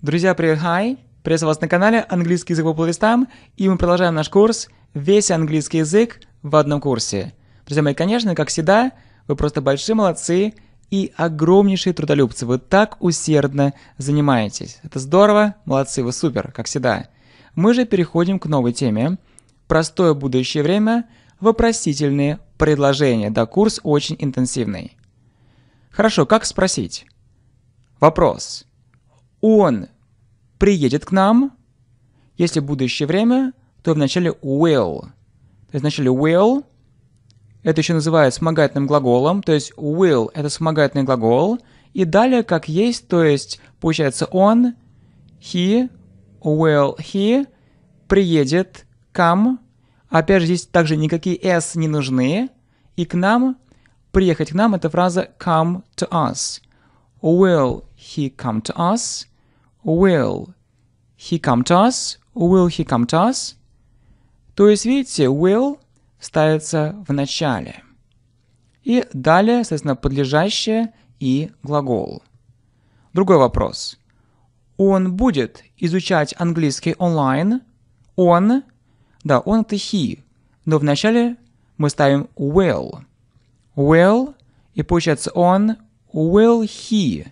Друзья, привет, хай! Приветствую вас на канале «Английский язык по плавистам» и мы продолжаем наш курс «Весь английский язык в одном курсе». Друзья мои, конечно, как всегда, вы просто большие молодцы и огромнейшие трудолюбцы. Вы так усердно занимаетесь. Это здорово, молодцы, вы супер, как всегда. Мы же переходим к новой теме. Простое будущее время, вопросительные предложения. Да, курс очень интенсивный. Хорошо, как спросить? Вопрос. Он приедет к нам. Если будущее время, то вначале will. То есть вначале will это еще называют вспомогательным глаголом, то есть will – это вспомогательный глагол, и далее как есть, то есть получается он, he, will he, приедет, come. Опять же, здесь также никакие s не нужны, и к нам, приехать к нам – это фраза come to us. Will he come to us? will he come to us, will he come to us. То есть, видите, will ставится в начале. И далее, соответственно, подлежащее и глагол. Другой вопрос. Он будет изучать английский онлайн. Он, да, он это he, но вначале мы ставим will. Will, и получается он will he.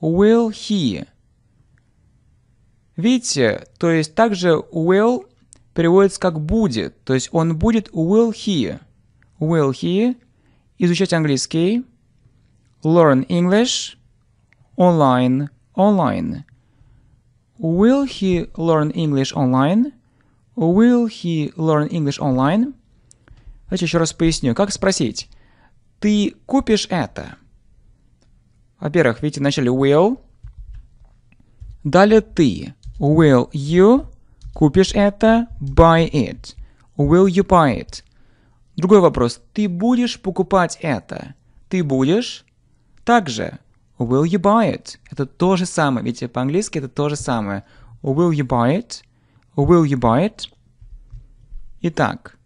Will he Видите, то есть также will переводится как будет, то есть он будет will he. Will he изучать английский, learn English, online, online. Will he learn English online? Will he learn English online? Давайте еще раз поясню, как спросить. Ты купишь это? Во-первых, видите, вначале will, далее ты. Will you купишь это? Buy it. Will you buy it? Другой вопрос. Ты будешь покупать это? Ты будешь? Также. Will you buy it? Это то же самое. Видите, по-английски это то же самое. Will you buy it? Will you buy it? Итак,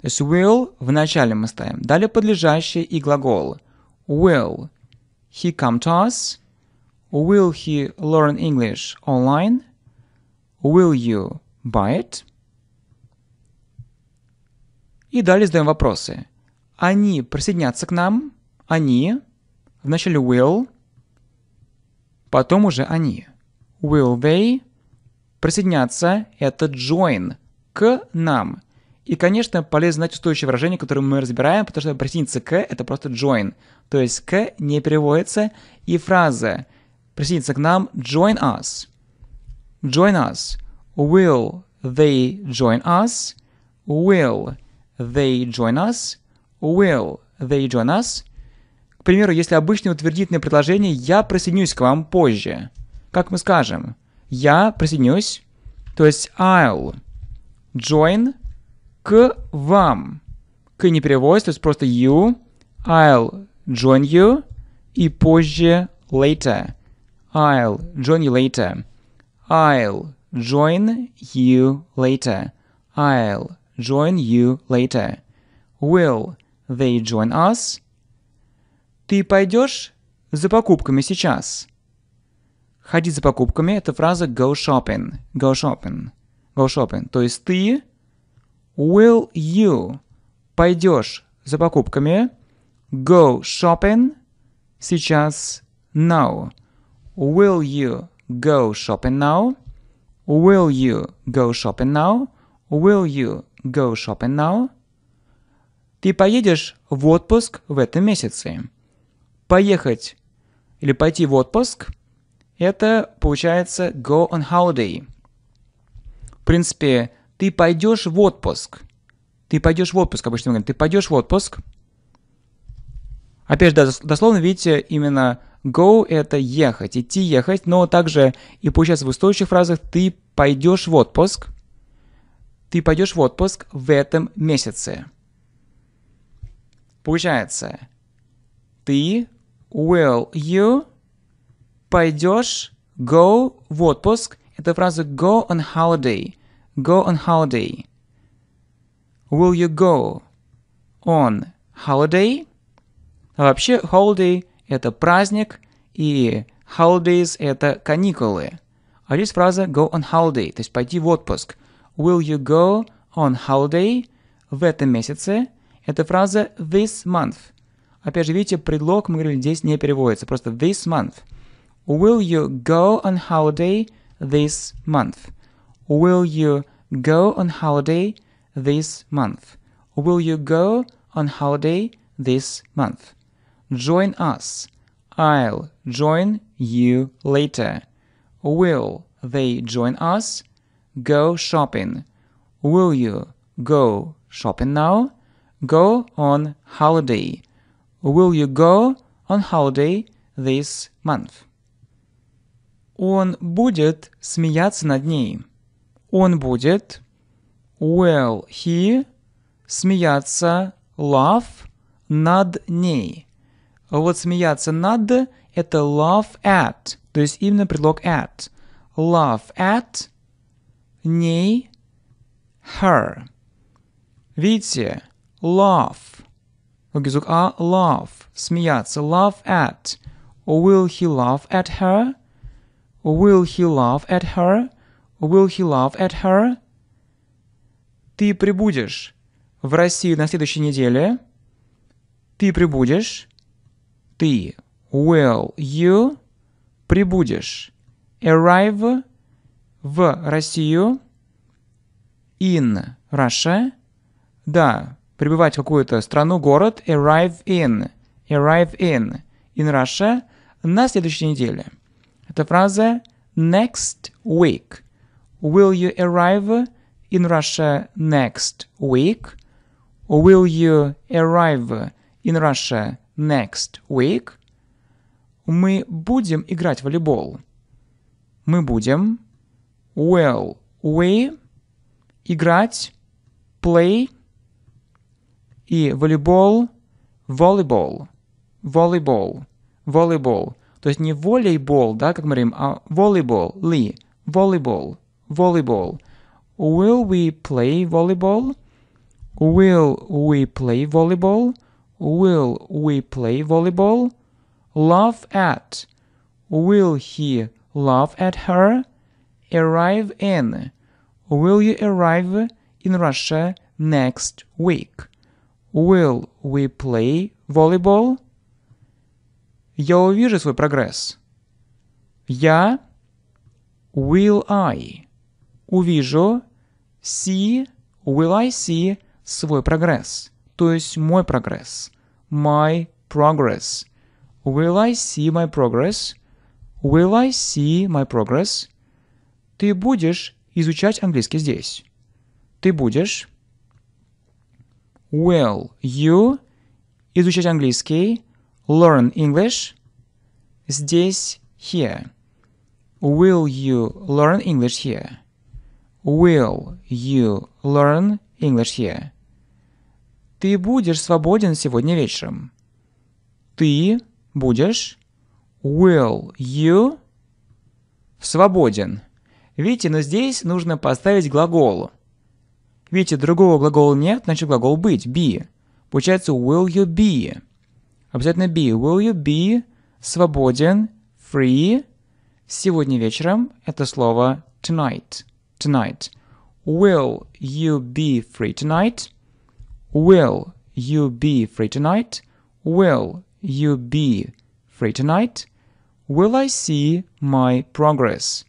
то есть will в начале мы ставим. Далее подлежащий и глагол. Will he come to us? Will he learn English online? Will you buy it? И далее задаем вопросы. Они присоединятся к нам. Они. Вначале will. Потом уже они. Will they? Присоединятся. Это join. К нам. И, конечно, полезно знать устойчивое выражение, которое мы разбираем, потому что присоединиться к – это просто join. То есть к не переводится. И фраза «присоединиться к нам» – join us – join us? Will they join us? Will they join us? Will they join us? К примеру, если обычное утвердительное предложение «я присоединюсь к вам позже», как мы скажем? «Я присоединюсь», то есть «I'll join к вам». «К» не переводится, то есть просто «you», «I'll join you» и позже «later». «I'll join you later». I'll join you later. I'll join you later. Will they join us? Ты пойдешь за покупками сейчас? Ходить за покупками – это фраза go shopping. Go shopping. Go shopping. То есть ты will you пойдешь за покупками go shopping сейчас now. Will you go shopping now? Will you go shopping now? Will you go shopping now? Ты поедешь в отпуск в этом месяце. Поехать или пойти в отпуск – это получается go on holiday. В принципе, ты пойдешь в отпуск. Ты пойдешь в отпуск, обычно мы говорим, ты пойдешь в отпуск – Опять же, дословно видите именно go – это ехать, идти ехать, но также и получается в устойчивых фразах «ты пойдешь в отпуск», «ты пойдешь в отпуск в этом месяце». Получается, ты will you пойдешь go в отпуск. Это фраза go on holiday. Go on holiday. Will you go on holiday? вообще, holiday – это праздник, и holidays – это каникулы. А здесь фраза go on holiday, то есть пойти в отпуск. Will you go on holiday в этом месяце? Это фраза this month. Опять же, видите, предлог, мы говорили, здесь не переводится, просто this month. Will you go on holiday this month? Will you go on holiday this month? Will you go on holiday this month? join us. I'll join you later. Will they join us? Go shopping. Will you go shopping now? Go on holiday. Will you go on holiday this month? Он будет смеяться над ней. Он будет will he смеяться laugh над ней. Вот смеяться надо – это laugh at, то есть именно предлог at. Laugh at – ней, her. Видите? Laugh. Логизук А – laugh. Смеяться. Laugh at. Will he laugh at her? Will he laugh at her? Will he laugh at her? Ты прибудешь в Россию на следующей неделе. Ты прибудешь ты will you прибудешь arrive в Россию in Russia. Да, прибывать в какую-то страну, город arrive in. Arrive in. In Russia на следующей неделе. Это фраза next week. Will you arrive in Russia next week? Will you arrive in Russia next week мы будем играть в волейбол. Мы будем will we играть play и волейбол volleyball volleyball volleyball. То есть не волейбол, да, как мы говорим, а волейбол, ли, волейбол, волейбол. Will we play volleyball? Will we play volleyball? Will we play volleyball? Laugh at. Will he laugh at her? Arrive in. Will you arrive in Russia next week? Will we play volleyball? Я увижу свой прогресс. Я will I увижу see will I see свой прогресс, то есть мой прогресс my progress? Will I see my progress? Will I see my progress? Ты будешь изучать английский здесь. Ты будешь Will you изучать английский? Learn English здесь here. Will you learn English here? Will you learn English here? Ты будешь свободен сегодня вечером. Ты будешь will you свободен. Видите, но здесь нужно поставить глагол. Видите, другого глагола нет, значит глагол быть, be. Получается will you be. Обязательно be. Will you be свободен, free. Сегодня вечером это слово tonight. Tonight. Will you be free tonight? Will you be free tonight? Will you be free tonight? Will I see my progress?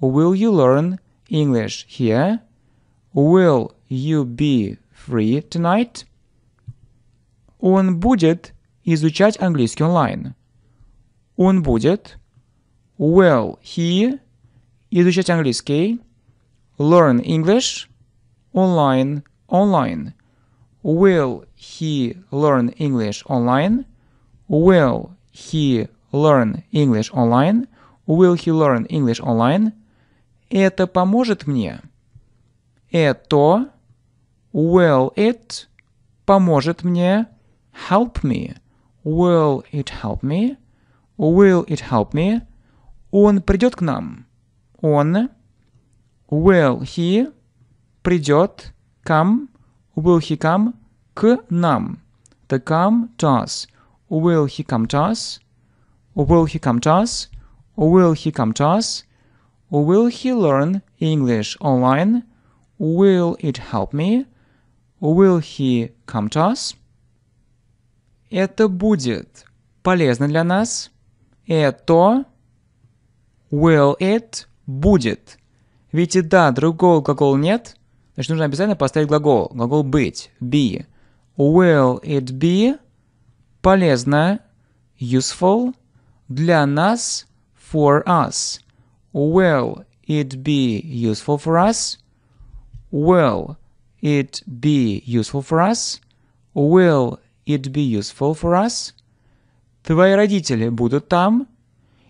Will you learn English here? Will you be free tonight? Он будет изучать английский онлайн. Он будет will he изучать английский learn English online online Will he learn English online? Will he learn English online? Will he learn English online? Это поможет мне. Это will it поможет мне help me. Will it help me? Will it help me? Он придет к нам. Он will he придет come Will he come? К нам. The come to us. Will he come to us? Will he come to us? Will he come to us? Will he learn English online? Will it help me? Will he come to us? Это будет полезно для нас. Это will it будет. Ведь и да, другого глагола нет. Значит, нужно обязательно поставить глагол. Глагол быть. Be. Will it be? Полезно. Useful. Для нас. For us. Will it be useful for us? Will it be useful for us? Will it be useful for us? Твои родители будут там.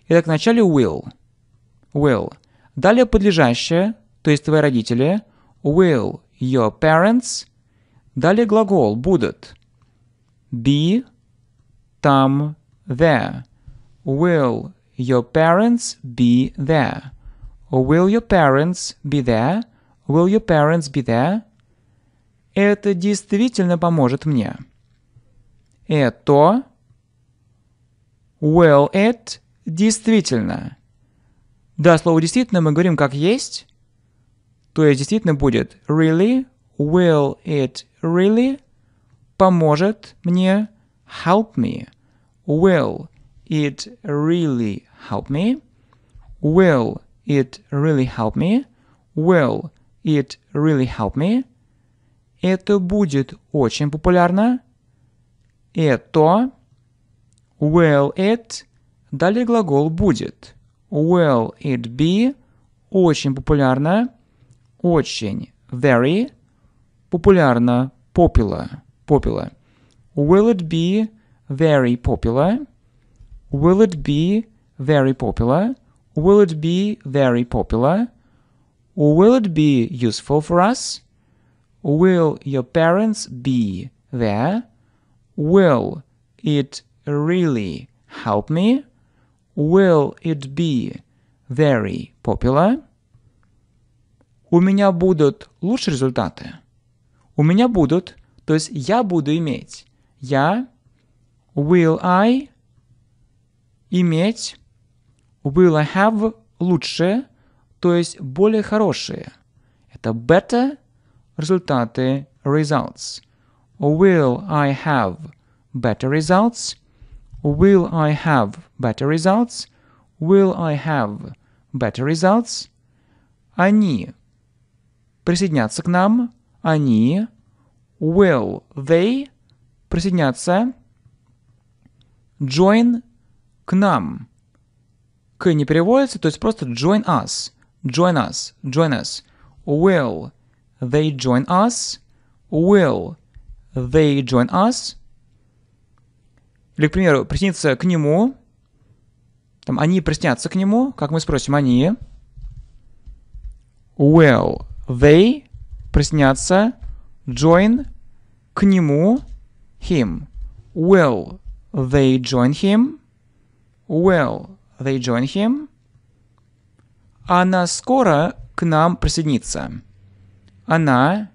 Итак, вначале will. Will. Далее подлежащее, то есть твои родители – will your parents. Далее глагол будет. Be там there. Will your parents be there? Will your parents be there? Will your parents be there? Это действительно поможет мне. Это will it действительно. Да, слово действительно мы говорим как есть. То есть действительно будет really, will it really, поможет мне, help me, will it really help me, will it really help me, will it really help me. Это будет очень популярно. Это will it, далее глагол будет. Will it be, очень популярно. Очень. Very. Популярно. Popular. Popular. Will it be very popular? Will it be very popular? Will it be very popular? Will it be useful for us? Will your parents be there? Will it really help me? Will it be very popular? у меня будут лучшие результаты. У меня будут, то есть я буду иметь. Я, will I, иметь, will I have, лучшие, то есть более хорошие. Это better, результаты, results. Will I have better results? Will I have better results? Will I have better results? Они присоединятся к нам, они, will they присоединятся, join к нам. К не переводится, то есть просто join us, join us, join us. Will they join us? Will they join us? Или, к примеру, приснится к нему, там, они приснятся к нему, как мы спросим, они. Will They присоединятся, Join к нему. Him. Will they join him? Will they join him? Она скоро к нам присоединится. Она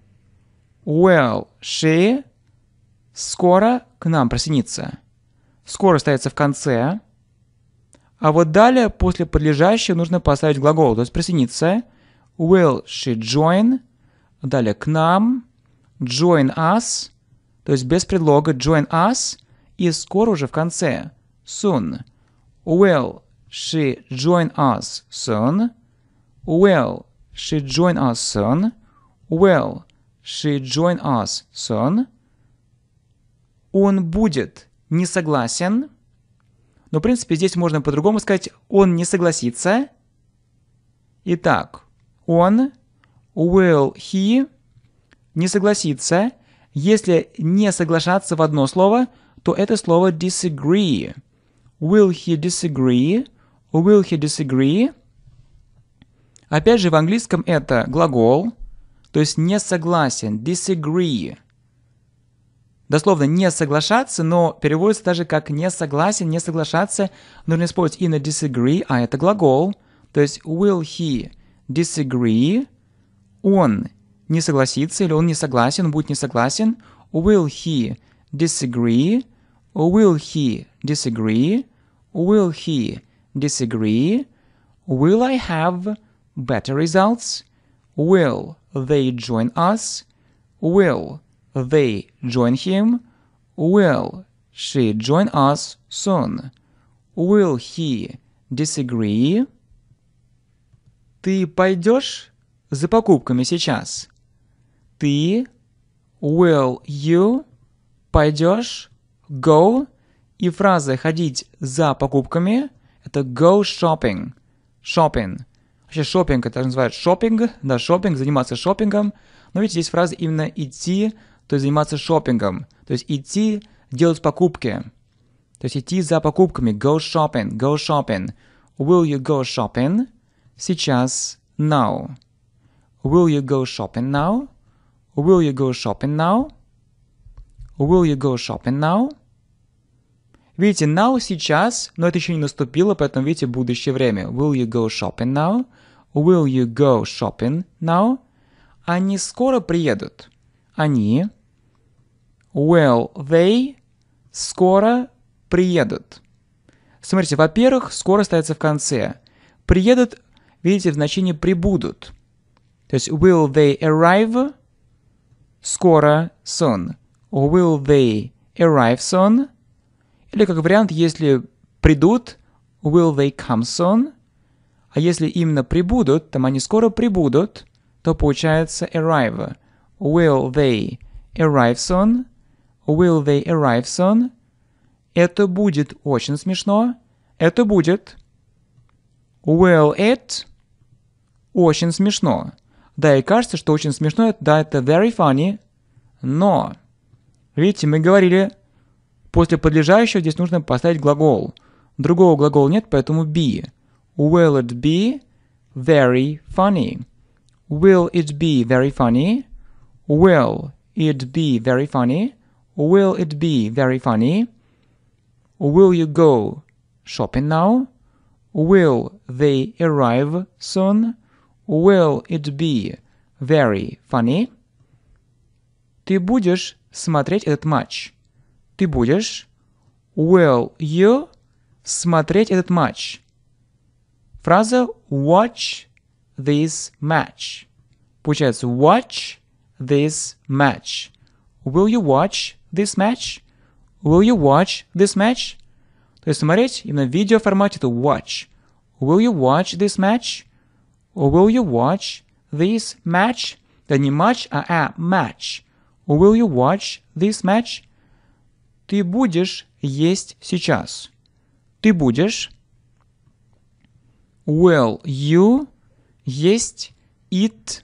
will she скоро к нам присоединится. Скоро ставится в конце. А вот далее после подлежащего нужно поставить глагол, то есть присоединиться – Will she join? Далее к нам. Join us. То есть без предлога join us. И скоро уже в конце. Soon. Will she join us soon? Will she join us soon? Will she join us soon? Он будет не согласен. Но, в принципе, здесь можно по-другому сказать «он не согласится». Итак, он, will he, не согласится. Если не соглашаться в одно слово, то это слово disagree. Will he disagree? Will he disagree? Опять же, в английском это глагол, то есть не согласен, disagree. Дословно не соглашаться, но переводится даже как не согласен, не соглашаться. Нужно использовать и на disagree, а это глагол. То есть will he disagree, он не согласится или он не согласен, он будет не согласен, will he disagree, will he disagree, will he disagree, will I have better results, will they join us, will they join him, will she join us soon, will he disagree, Ты пойдешь за покупками сейчас? Ты, will you, пойдешь, go, и фраза «ходить за покупками» — это go shopping, shopping. Вообще shopping это называют shopping, да, shopping, заниматься шоппингом. Но видите, здесь фраза именно «идти», то есть заниматься шоппингом, то есть идти делать покупки. То есть идти за покупками, go shopping, go shopping. Will you go shopping? сейчас, now. Will you go shopping now? Will you go shopping now? Will you go shopping now? Видите, now сейчас, но это еще не наступило, поэтому видите будущее время. Will you go shopping now? Will you go shopping now? Они скоро приедут. Они. Will they скоро приедут? Смотрите, во-первых, скоро ставится в конце. Приедут видите, в значении «прибудут». То есть will they arrive скоро soon. Or will they arrive soon? Или как вариант, если придут, will they come soon? А если именно прибудут, там они скоро прибудут, то получается arrive. Will they arrive soon? Will they arrive soon? Это будет очень смешно. Это будет. Will it? очень смешно. Да, и кажется, что очень смешно, да, это very funny, но... Видите, мы говорили, после подлежащего здесь нужно поставить глагол. Другого глагола нет, поэтому be. Will it be very funny? Will it be very funny? Will it be very funny? Will it be very funny? Will you go shopping now? Will they arrive soon? Will it be very funny? Ты будешь смотреть этот матч? Ты будешь Will you смотреть этот матч? Фраза watch this match. Получается watch this match. Will you watch this match? Will you watch this match? То есть смотреть именно в видеоформате это watch. Will you watch this match? Or will you watch this match? Да не матч, а a match. Or will you watch this match? Ты будешь есть сейчас. Ты будешь Will you есть eat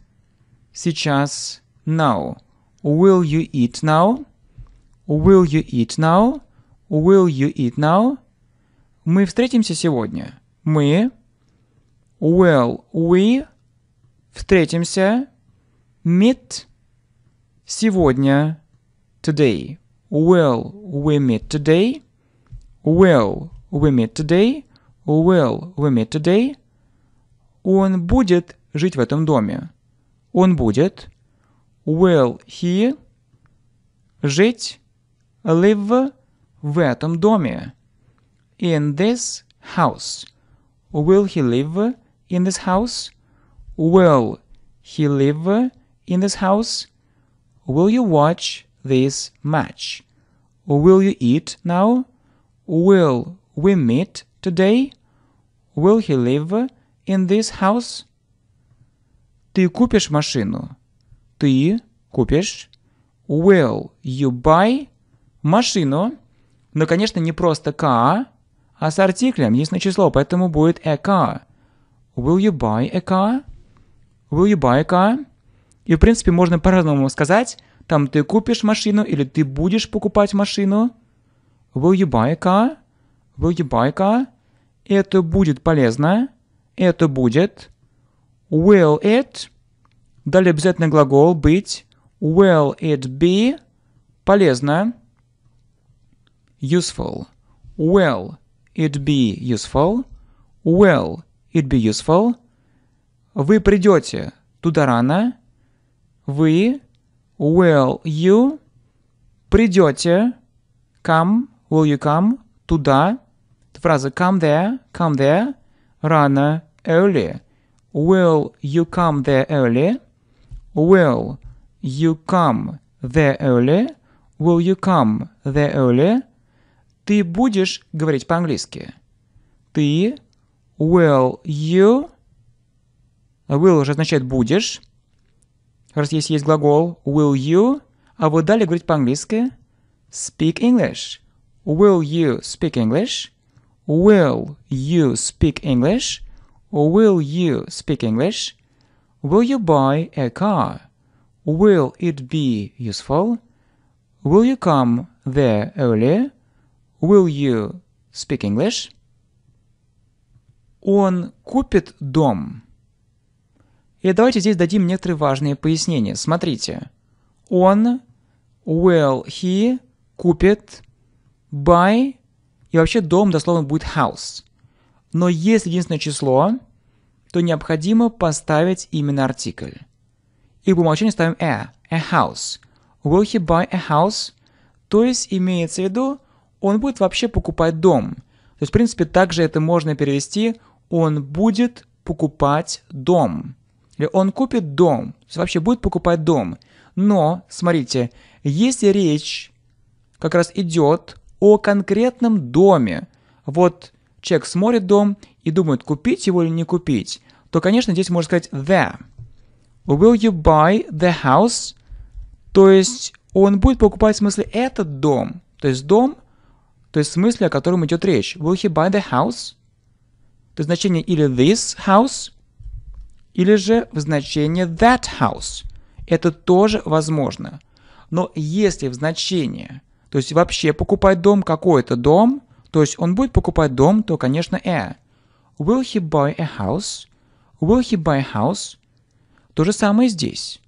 сейчас now? Will you eat now? Will you eat now? Will you eat now? Мы встретимся сегодня. Мы will we встретимся meet сегодня today. Will we meet today? Will we meet today? Will we meet today? Он будет жить в этом доме. Он будет. Will he жить live в этом доме? In this house. Will he live in this house? Will he live in this house? Will you watch this match? Will you eat now? Will we meet today? Will he live in this house? Ты купишь машину? Ты купишь? Will you buy машину? Но, конечно, не просто car, а с артиклем, единственное число, поэтому будет a э car. Will you buy a car? Will you buy a car? И, в принципе, можно по-разному сказать. Там ты купишь машину или ты будешь покупать машину. Will you buy a car? Will you buy a car? Это будет полезно. Это будет. Will it? Далее обязательно глагол быть. Will it be? Полезно. Useful. Will it be useful? Will It'd be useful. Вы придете туда рано. Вы will you придете come will you come туда. фраза come there, come there рано early. Will you come there early? Will you come there early? Will you come there early? Ты будешь говорить по-английски. Ты Will you? Will уже означает будешь. раз если есть глагол will you, а вот далее говорить по-английски speak English. Will you speak English? Will you speak English? Will you speak English? Will you buy a car? Will it be useful? Will you come there earlier? Will you speak English? он купит дом. И давайте здесь дадим некоторые важные пояснения. Смотрите. Он, will he, купит, buy, и вообще дом дословно будет house. Но если единственное число, то необходимо поставить именно артикль. И по умолчанию ставим a, a house. Will he buy a house? То есть имеется в виду, он будет вообще покупать дом. То есть, в принципе, также это можно перевести он будет покупать дом. Или он купит дом. То есть вообще будет покупать дом. Но, смотрите, если речь как раз идет о конкретном доме, вот человек смотрит дом и думает, купить его или не купить, то, конечно, здесь можно сказать the. Will you buy the house? То есть он будет покупать в смысле этот дом. То есть дом, то есть в смысле, о котором идет речь. Will he buy the house? то значение или this house, или же в значение that house. Это тоже возможно. Но если в значение, то есть вообще покупать дом, какой-то дом, то есть он будет покупать дом, то, конечно, a. Э. Will he buy a house? Will he buy a house? То же самое здесь.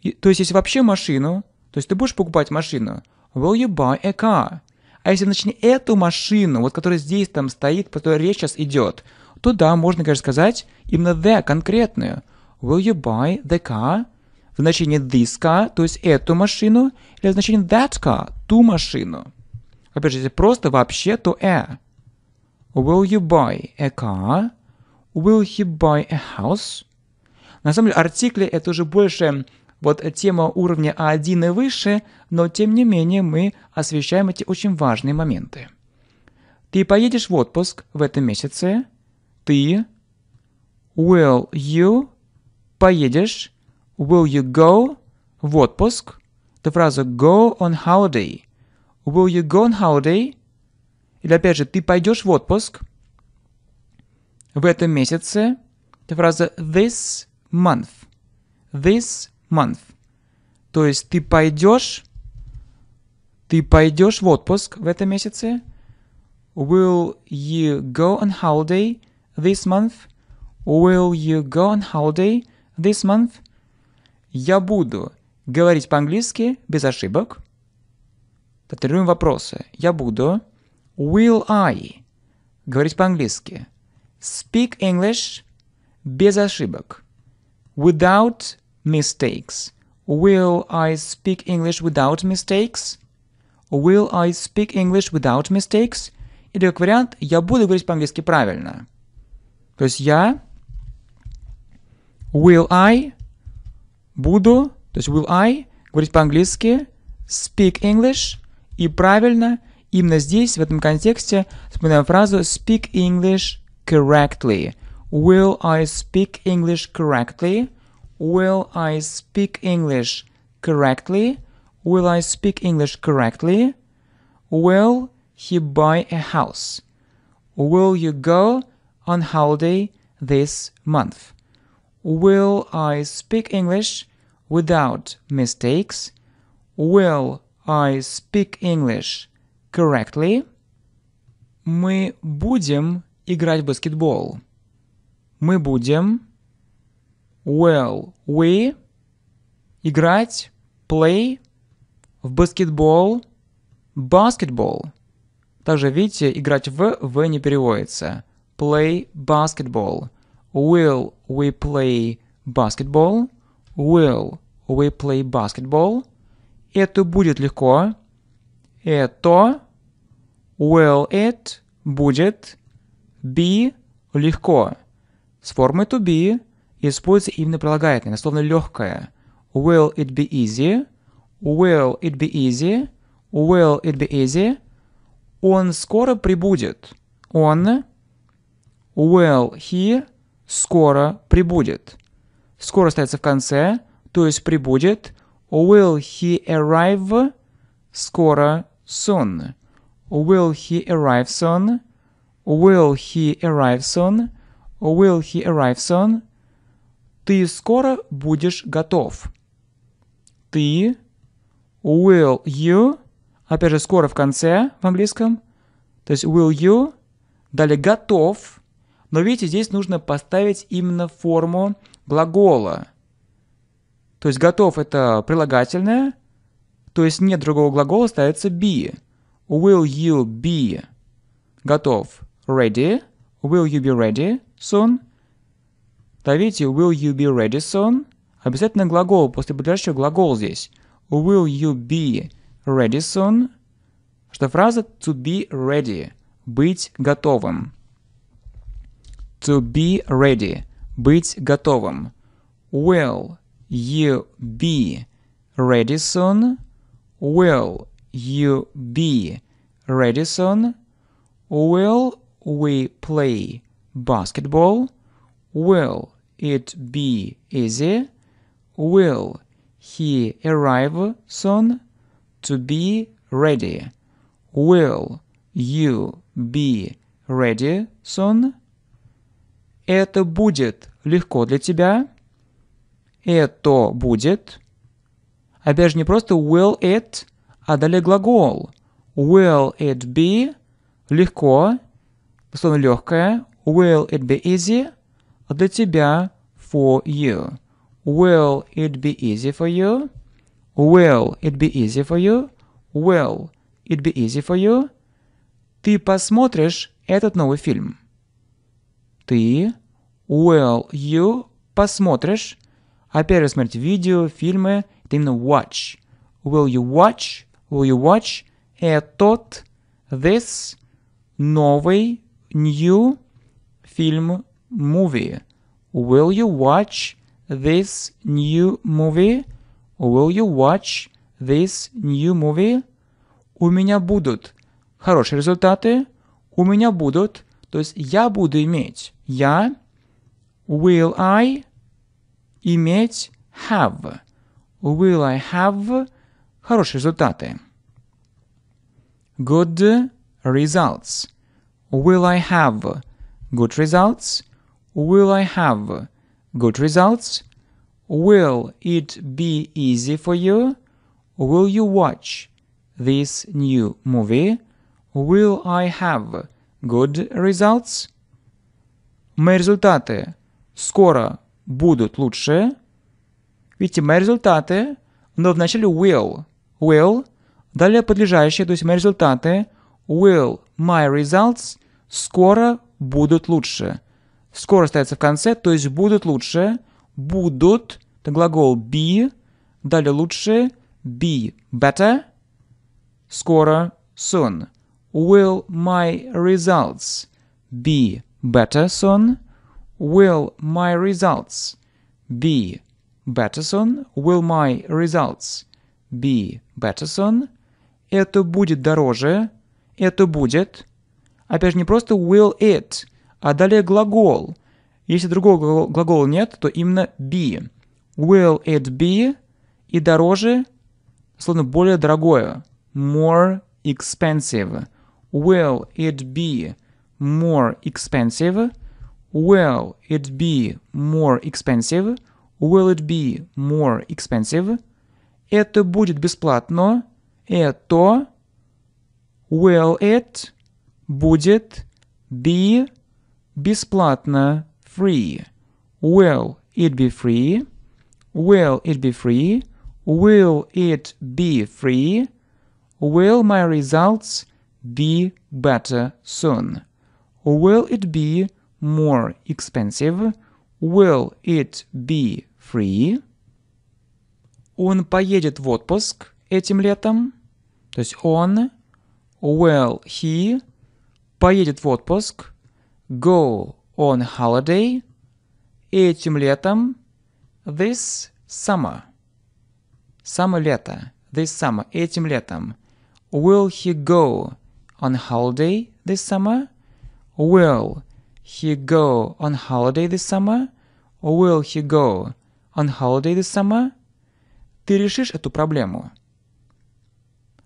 И, то есть, если вообще машину, то есть ты будешь покупать машину, will you buy a car? А если начни эту машину, вот которая здесь там стоит, по которой речь сейчас идет, то да, можно, конечно, сказать именно the конкретную. Will you buy the car? В значении this car, то есть эту машину, или в значении that car, ту машину. Опять же, если просто вообще, то a. Э. Will you buy a car? Will he buy a house? На самом деле, артикли это уже больше вот тема уровня А1 и выше, но тем не менее мы освещаем эти очень важные моменты. Ты поедешь в отпуск в этом месяце? Ты? Will you? Поедешь? Will you go? В отпуск? Это фраза go on holiday. Will you go on holiday? Или опять же, ты пойдешь в отпуск в этом месяце? Это фраза this month. This month. То есть ты пойдешь, ты пойдешь в отпуск в этом месяце. Will you go on holiday this month? Will you go on holiday this month? Я буду говорить по-английски без ошибок. Повторим вопросы. Я буду. Will I? Говорить по-английски. Speak English без ошибок. Without mistakes? Will I speak English without mistakes? Will I speak English without mistakes? Или как вариант, я буду говорить по-английски правильно. То есть я will I буду, то есть will I говорить по-английски, speak English и правильно именно здесь, в этом контексте, вспоминаем фразу speak English correctly. Will I speak English correctly? Will I speak English correctly? Will I speak English correctly? Will he buy a house? Will you go on holiday this month? Will I speak English without mistakes? Will I speak English correctly? Мы будем играть в баскетбол. Мы будем well. We – играть, play в баскетбол, basketball? Также, видите, играть в «в» не переводится. Play basketball. Will we play basketball? Will we play basketball? Это будет легко. Это will it будет be легко. С формой to be используется именно прилагательное, словно легкое. Will it be easy? Will it be easy? Will it be easy? Он скоро прибудет. Он will he скоро прибудет. Скоро остается в конце, то есть прибудет. Will he arrive скоро soon? Will he arrive soon? Will he arrive soon? Will he arrive soon? Ты скоро будешь готов. Ты will you, опять же скоро в конце в английском, то есть will you, далее готов, но видите, здесь нужно поставить именно форму глагола. То есть готов это прилагательное, то есть нет другого глагола, ставится be. Will you be готов? Ready? Will you be ready soon? Ставите will you be ready soon? Обязательно глагол, после подлежащего глагол здесь. Will you be ready soon? Что фраза to be ready, быть готовым. To be ready, быть готовым. Will you be ready soon? Will you be ready soon? Will we play basketball? Will it be easy? Will he arrive soon? To be ready. Will you be ready soon? Это будет легко для тебя. Это будет. Опять же, не просто will it, а далее глагол. Will it be легко, словно легкое. Will it be easy? для тебя for you. Will it be easy for you? Will it be easy for you? Will it be easy for you? Ты посмотришь этот новый фильм. Ты will you посмотришь. Опять же, смотрите видео, фильмы. Это именно watch. Will you watch? Will you watch? Этот, this, новый, new фильм movie? Will you watch this new movie? Will you watch this new movie? У меня будут хорошие результаты. У меня будут, то есть я буду иметь. Я will I иметь have. Will I have хорошие результаты. Good results. Will I have good results? Will I have good results? Will it be easy for you? Will you watch this new movie? Will I have good results? Мои результаты скоро будут лучше. Видите, мои результаты, но в начале will. Will. Далее подлежащее, то есть мои результаты. Will my results скоро будут лучше. Скоро ставится в конце, то есть будут лучше. Будут. Это глагол be. Далее лучше. Be better. Скоро. Soon. Will my results be better soon? Will my results be better soon? Will my results be better soon? Это будет дороже. Это будет. Опять же, не просто will it – а далее глагол. Если другого глагола нет, то именно be. Will it be? И дороже, словно более дорогое. More expensive. Will it be more expensive? Will it be more expensive? Will it be more expensive? Это будет бесплатно. Это will it будет be Бесплатно. Free. Will it be free? Will it be free? Will it be free? Will my results be better soon? Will it be more expensive? Will it be free? Он поедет в отпуск этим летом. То есть он, will he, поедет в отпуск go on holiday этим летом, this summer. summer лето, this summer, этим летом. Will he go on holiday this summer? Will he go on holiday this summer? Will he go on holiday this summer? Ты решишь эту проблему.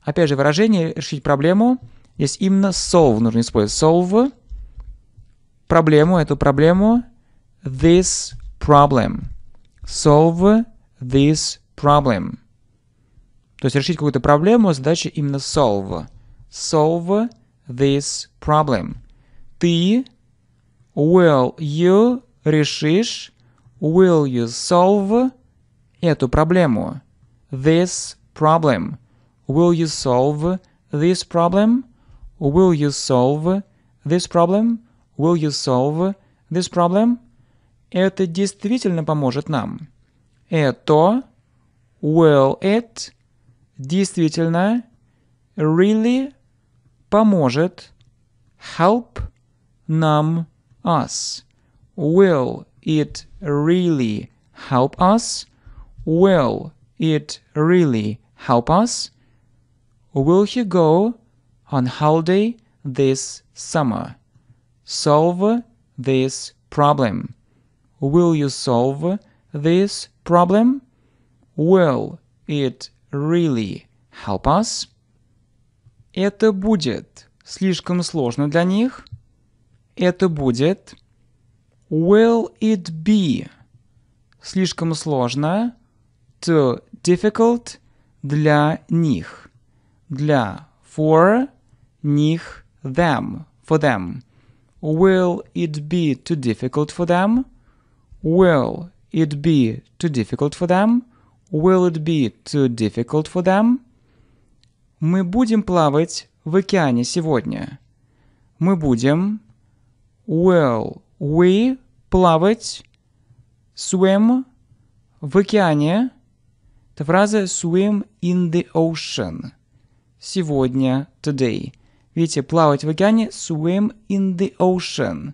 Опять же, выражение «решить проблему» здесь именно solve нужно использовать. Solve проблему, эту проблему. This problem. Solve this problem. То есть решить какую-то проблему, задача именно solve. Solve this problem. Ты will you решишь will you solve эту проблему? This problem. Will you solve this problem? Will you solve this problem? Will you solve this problem? Это действительно поможет нам. Это will it действительно really поможет help нам us. Will it really help us? Will it really help us? Will he go on holiday this summer? solve this problem? Will you solve this problem? Will it really help us? Это будет слишком сложно для них. Это будет Will it be? Слишком сложно. Too difficult для них. Для for них them. For them. Will it be too difficult for them? Will it be too difficult for them? Will it be too difficult for them? Мы будем плавать в океане сегодня. Мы будем will we плавать swim в океане. Это фраза swim in the ocean. Сегодня, today – Видите, плавать в океане – swim in the ocean.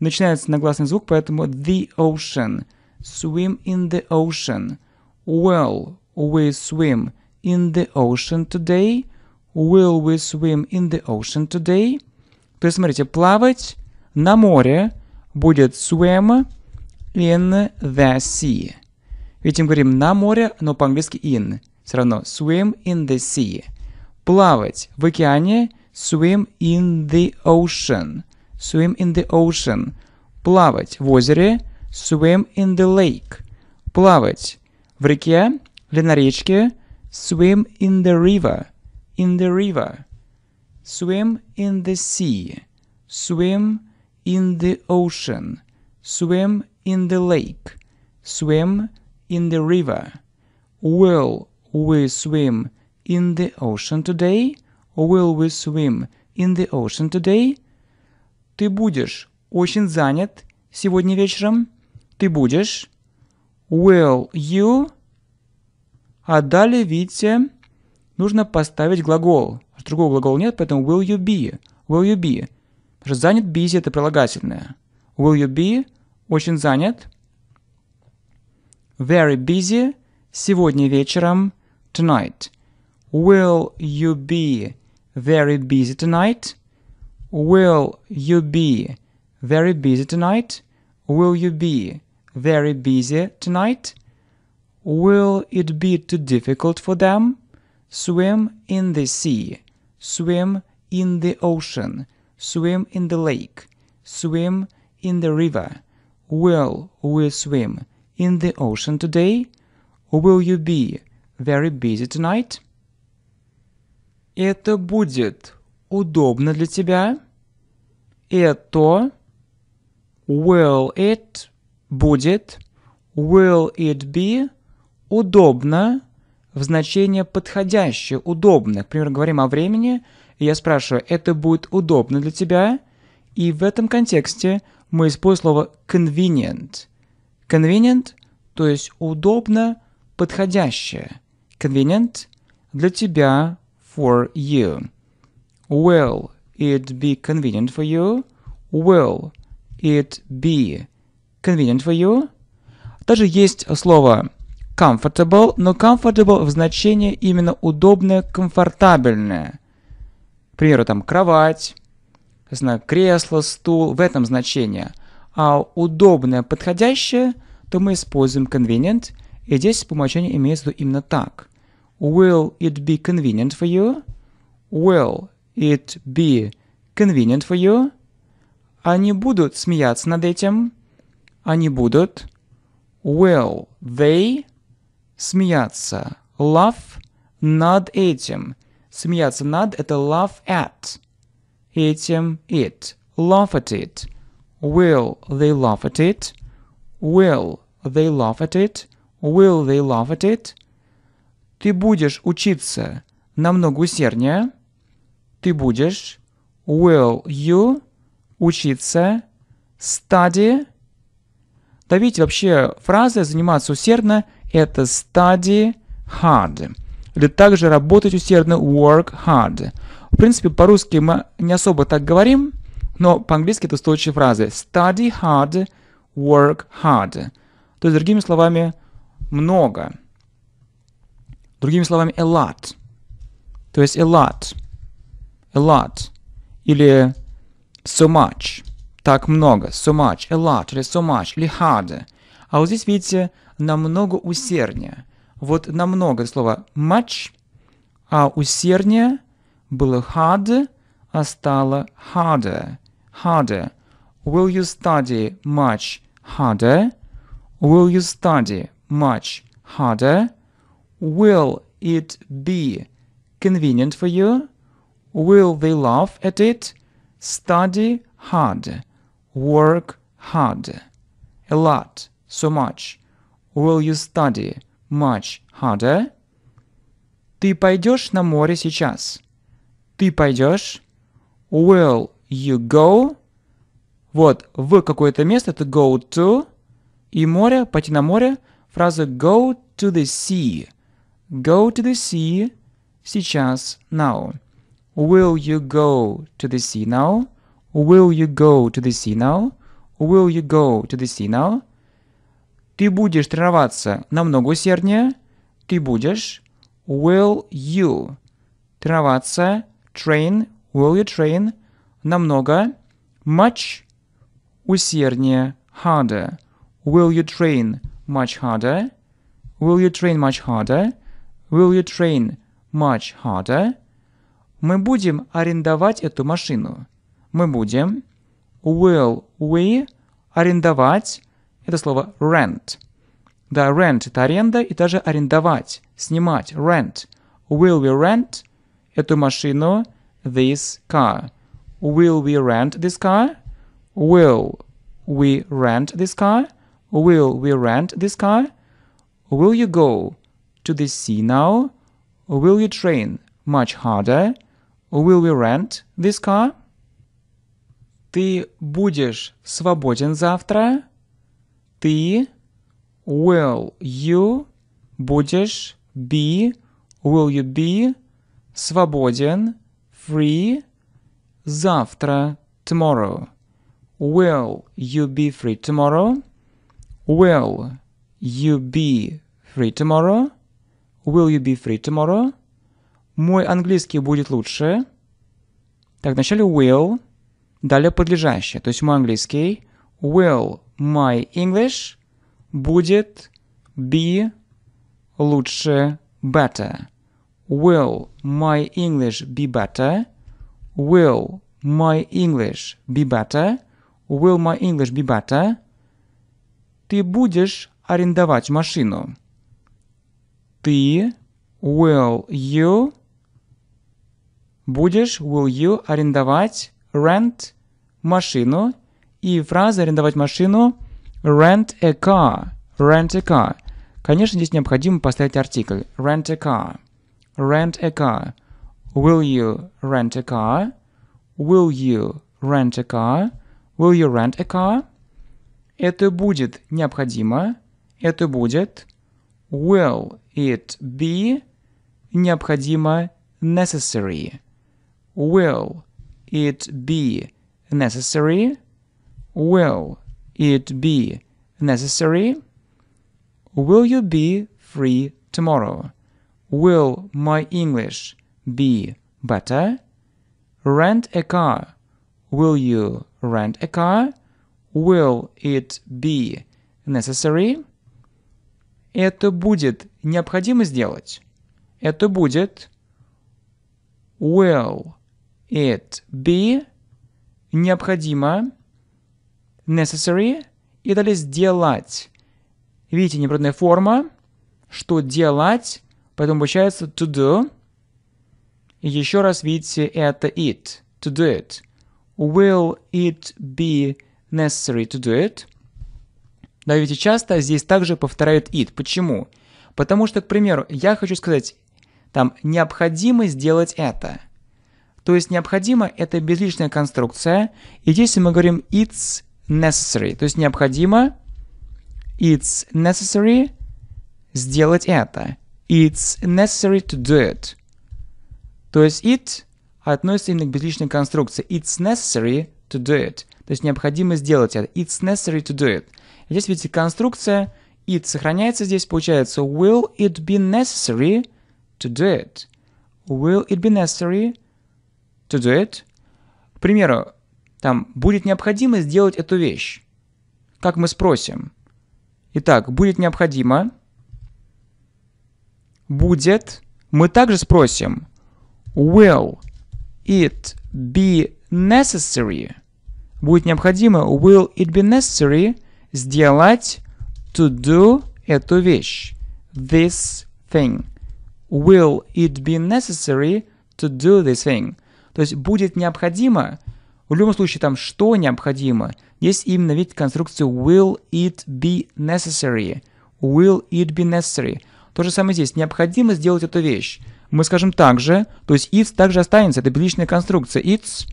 Начинается на гласный звук, поэтому the ocean. Swim in the ocean. Well, we swim in the ocean today. Will we swim in the ocean today? То есть, смотрите, плавать на море будет swim in the sea. Ведь мы говорим на море, но по-английски in. Все равно swim in the sea. Плавать в океане swim in the ocean, swim in the ocean, плавать в озере, swim in the lake, плавать в реке или на речке, swim in the river, in the river, swim in the sea, swim in the ocean, swim in the lake, swim in the river. Will we swim in the ocean today? Will we swim in the ocean today? Ты будешь очень занят сегодня вечером? Ты будешь? Will you? А далее, видите, нужно поставить глагол. Другого глагола нет, поэтому will you be? Will you be? Потому что занят busy – это прилагательное. Will you be? Очень занят. Very busy. Сегодня вечером. Tonight. Will you be very busy tonight? Will you be very busy tonight? Will you be very busy tonight? Will it be too difficult for them? Swim in the sea. Swim in the ocean. Swim in the lake. Swim in the river. Will we swim in the ocean today? Will you be very busy tonight? Это будет удобно для тебя? Это will it будет will it be удобно в значение подходящее, удобно. К примеру, говорим о времени, и я спрашиваю, это будет удобно для тебя? И в этом контексте мы используем слово convenient. Convenient, то есть удобно, подходящее. Convenient для тебя for you? Will it be convenient for you? Will it be convenient for you? Также есть слово comfortable, но comfortable в значении именно удобное, комфортабельное. К примеру, там кровать, кресло, стул, в этом значении. А удобное, подходящее, то мы используем convenient, и здесь помолчание имеется в виду именно так. Will it be convenient for you? Will it be convenient for you? Они будут смеяться над этим. Они будут. Will they смеяться? Laugh над этим. Смеяться над – это laugh at. Этим – it. Laugh at it. Will they laugh at it? Will they laugh at it? Will they laugh at it? Ты будешь учиться намного усерднее. Ты будешь will you учиться study. Да видите, вообще фраза «заниматься усердно» — это study hard. Или также работать усердно work hard. В принципе, по-русски мы не особо так говорим, но по-английски это стоящие фразы study hard, work hard. То есть, другими словами, много. Другими словами, a lot. То есть a lot. A lot. Или so much. Так много. So much. A lot. Или so much. Или hard. А вот здесь, видите, намного усерднее. Вот намного слово much, а усерднее было hard, а стало harder. Harder. Will you study much harder? Will you study much harder? Will it be convenient for you? Will they laugh at it? Study hard. Work hard. A lot. So much. Will you study much harder? Ты пойдешь на море сейчас? Ты пойдешь? Will you go? Вот, в какое-то место это go to. И море, пойти на море. Фраза go to the sea. Go to the sea сейчас now. Will you go to the sea now? Will you go to the sea now? Will you go to the sea now? Ты будешь тренироваться намного усерднее. Ты будешь. Will you тренироваться? Train. Will you train? Намного. Much усерднее. Harder. Will you train much harder? Will you train much harder? Will you train much harder? Мы будем арендовать эту машину. Мы будем. Will we арендовать? Это слово rent. Да, rent – это аренда, и даже арендовать, снимать, rent. Will we rent эту машину, this car? Will we rent this car? Will we rent this car? Will we rent this car? Will you go to the sea now? Or will you train much harder? Or will we rent this car? Ты будешь свободен завтра? Ты will you будешь be will you be свободен free завтра tomorrow will you be free tomorrow will you be free tomorrow Will you be free tomorrow? Мой английский будет лучше. Так, вначале will, далее подлежащее. То есть мой английский will my English будет be лучше better. Will my English be better? Will my English be better? Will my English be better? Ты будешь арендовать машину ты, will you, будешь, will you, арендовать, rent, машину. И фраза арендовать машину rent a car, rent a car. Конечно, здесь необходимо поставить артикль rent a car, rent a car. Will you rent a car? Will you rent a car? Will you rent a car? Это будет необходимо. Это будет Will it be необходимо necessary? Will it be necessary? Will it be necessary? Will you be free tomorrow? Will my English be better? Rent a car. Will you rent a car? Will it be necessary? Это будет необходимо сделать. Это будет will it be необходимо necessary и далее сделать. Видите, непрерывная форма, что делать, поэтому получается to do. И еще раз видите, это it, to do it. Will it be necessary to do it? Да ведь часто здесь также повторяют it. Почему? Потому что, к примеру, я хочу сказать, там, необходимо сделать это. То есть необходимо – это безличная конструкция. И здесь мы говорим it's necessary. То есть необходимо, it's necessary сделать это. It's necessary to do it. То есть it относится именно к безличной конструкции. It's necessary to do it. То есть необходимо сделать это. It's necessary to do it. Здесь, видите, конструкция it сохраняется здесь, получается will it be necessary to do it? Will it be necessary to do it? К примеру, там будет необходимо сделать эту вещь. Как мы спросим? Итак, будет необходимо. Будет. Мы также спросим. Will it be necessary? Будет необходимо. Will it be necessary сделать to do эту вещь. This thing. Will it be necessary to do this thing? То есть будет необходимо, в любом случае там что необходимо, здесь именно вид конструкции will it be necessary. Will it be necessary? То же самое здесь. Необходимо сделать эту вещь. Мы скажем также, то есть it's также останется, это приличная конструкция. It's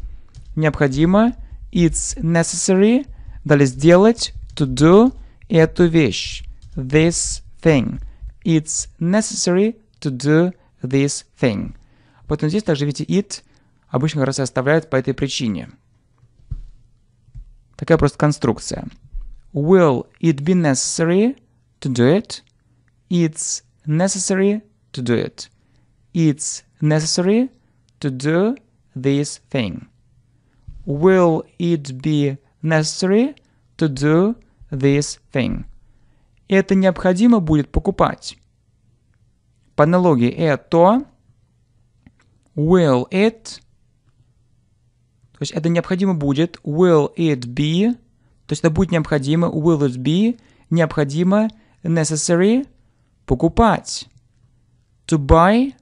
необходимо, it's necessary, далее сделать to do и to wish. This thing. It's necessary to do this thing. Поэтому здесь также, видите, it обычно как раз и оставляют по этой причине. Такая просто конструкция. Will it be necessary to do it? It's necessary to do it. It's necessary to do this thing. Will it be necessary to do this thing. это необходимо будет покупать. По аналогии это will it, то есть это необходимо будет will it be, то есть это будет необходимо will it be, необходимо necessary покупать. To buy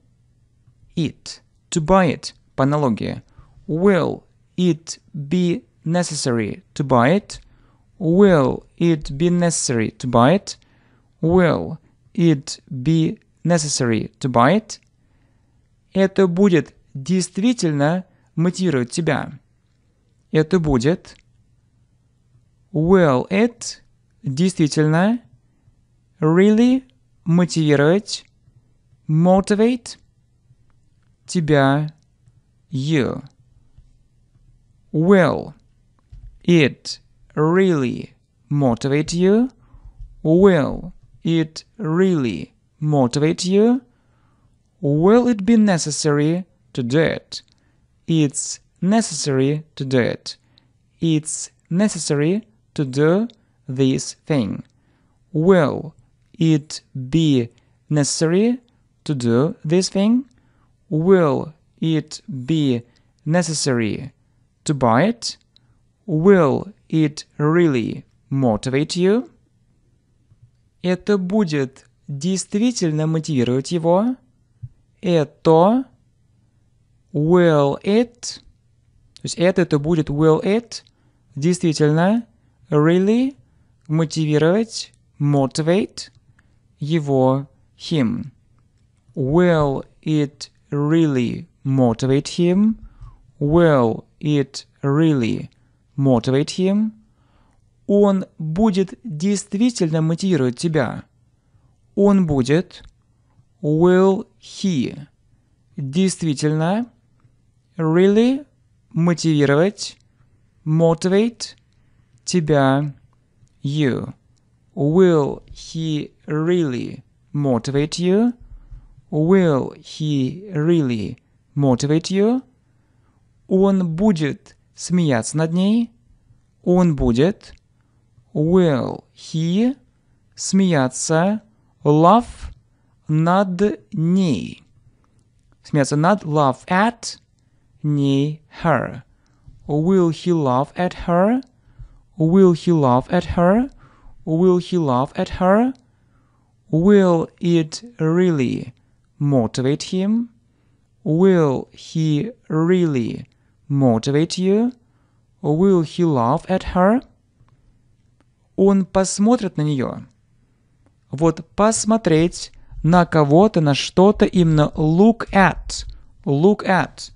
it. To buy it. По аналогии. Will it be necessary to buy it? Will it be necessary to buy it? Will it be necessary to buy it? Это будет действительно мотивировать тебя. Это будет will it действительно really мотивировать motivate тебя you will it really motivate you? Will it really motivate you? Will it be necessary to do it? It's necessary to do it. It's necessary to do this thing. Will it be necessary to do this thing? Will it be necessary to buy it? Will it really motivate you? Это будет действительно мотивировать его? Это will it? То есть это, это будет will it действительно really мотивировать, motivate его, him. Will it really motivate him? Will it really мотивate him, он будет действительно мотивировать тебя. Он будет will he действительно really мотивировать motivate тебя you will he really motivate you will he really motivate you он будет смеяться над ней. Он будет will he смеяться love над ней. Смеяться над love at ней her. Will he love at her? Will he love at her? Will he love at her? Will it really motivate him? Will he really motivate you? Will he laugh at her? Он посмотрит на нее. Вот посмотреть на кого-то, на что-то именно look at. Look at.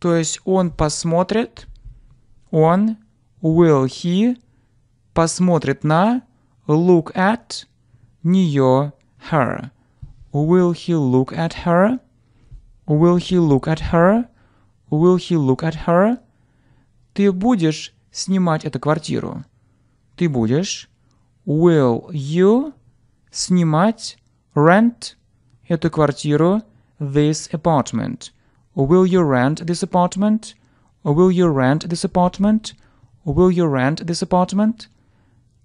То есть он посмотрит, он, will he, посмотрит на, look at, нее, her. Will he look at her? Will he look at her? Will he look at her? Ты будешь снимать эту квартиру? Ты будешь? Will you снимать rent эту квартиру? This apartment. Will you rent this apartment? Will you rent this apartment? Will you rent this apartment?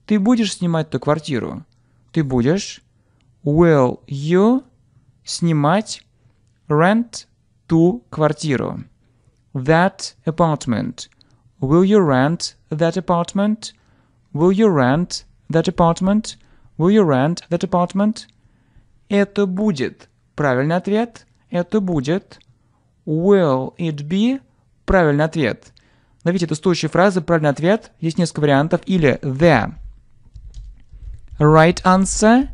Ты будешь снимать эту квартиру? Ты будешь? Will you снимать rent ту квартиру? that apartment? Will you rent that apartment? Will you rent that apartment? Will you rent that apartment? Это будет. Правильный ответ. Это будет. Will it be? Правильный ответ. Давите эту стоящую фразу. Правильный ответ. Есть несколько вариантов. Или the right answer.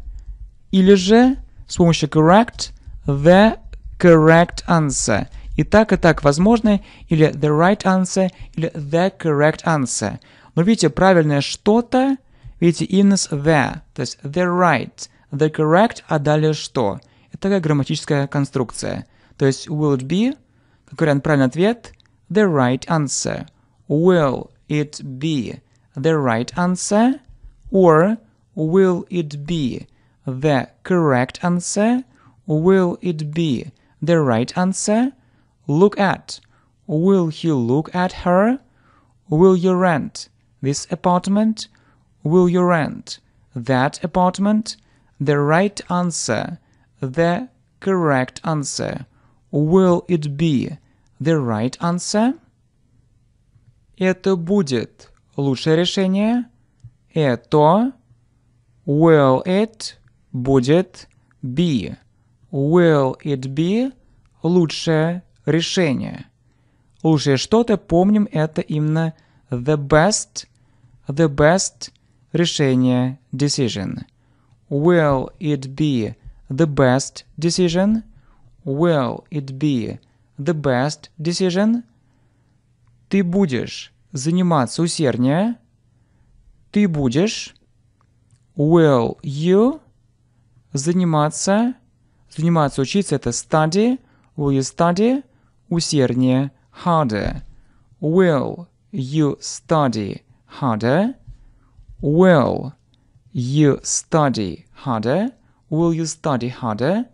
Или же с помощью correct the correct answer. И так, и так возможны, или the right answer, или the correct answer. Но видите, правильное что-то, видите, именно is the, то есть the right, the correct, а далее что. Это такая грамматическая конструкция. То есть will it be, как вариант правильный ответ, the right answer. Will it be the right answer? Or will it be the correct answer? Will it be the right answer? Look at. Will he look at her? Will you rent this apartment? Will you rent that apartment? The right answer. The correct answer. Will it be the right answer? Это будет лучшее решение. Это will it будет be. Will it be лучшее решение. Лучшее что-то, помним, это именно the best, the best решение, decision. Will it be the best decision? Will it be the best decision? Ты будешь заниматься усерднее. Ты будешь will you заниматься заниматься учиться это study will you study усерднее, harder. Will you study harder? Will you study harder? Will you study harder?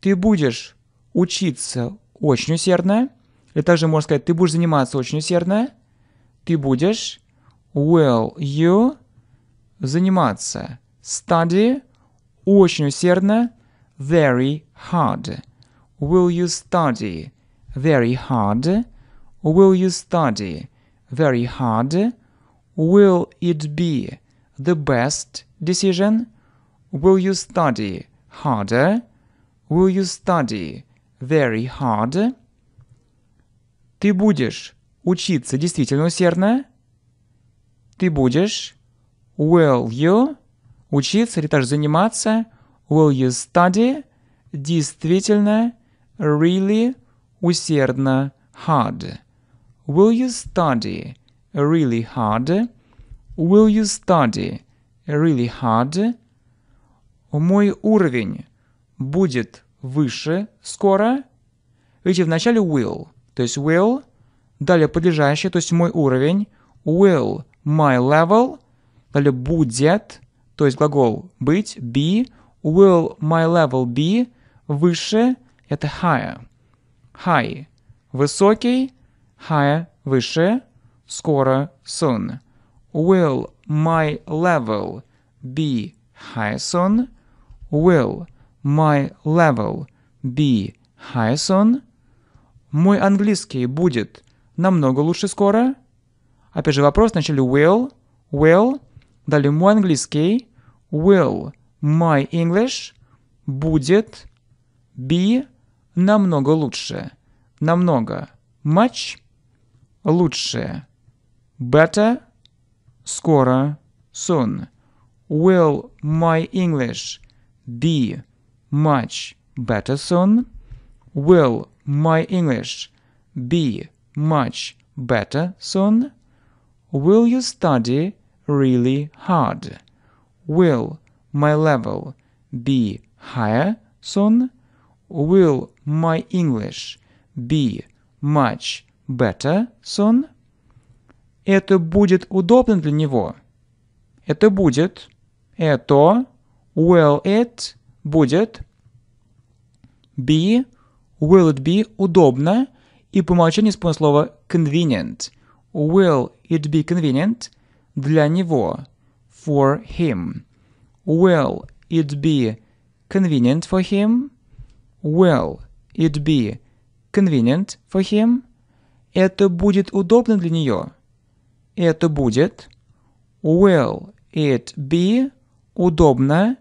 Ты будешь учиться очень усердно. Или также можно сказать, ты будешь заниматься очень усердно. Ты будешь will you заниматься study очень усердно very hard. Will you study very hard? Will you study very hard? Will it be the best decision? Will you study harder? Will you study very hard? Ты будешь учиться действительно усердно? Ты будешь will you учиться или даже заниматься will you study действительно really усердно, hard. Will you study really hard? Will you study really hard? Мой уровень будет выше скоро. Видите, вначале will, то есть will, далее подлежащее, то есть мой уровень, will, my level, далее будет, то есть глагол быть, be, will my level be, выше, это higher high – высокий, higher – выше, скоро – soon. Will my level be high soon? Will my level be high soon? Мой английский будет намного лучше скоро. Опять же вопрос, начали will, will, далее мой английский, will my English будет be намного лучше. Намного. Much лучше. Better скоро soon. Will my English be much better soon? Will my English be much better soon? Will you study really hard? Will my level be higher soon? Will my English be much better soon? Это будет удобно для него. Это будет. Это will it будет. Be will it be удобно. И по умолчанию используем слово convenient. Will it be convenient для него. For him. Will it be convenient for him? Will It be convenient for him. Это будет удобно для нее. Это будет. Will it be удобно,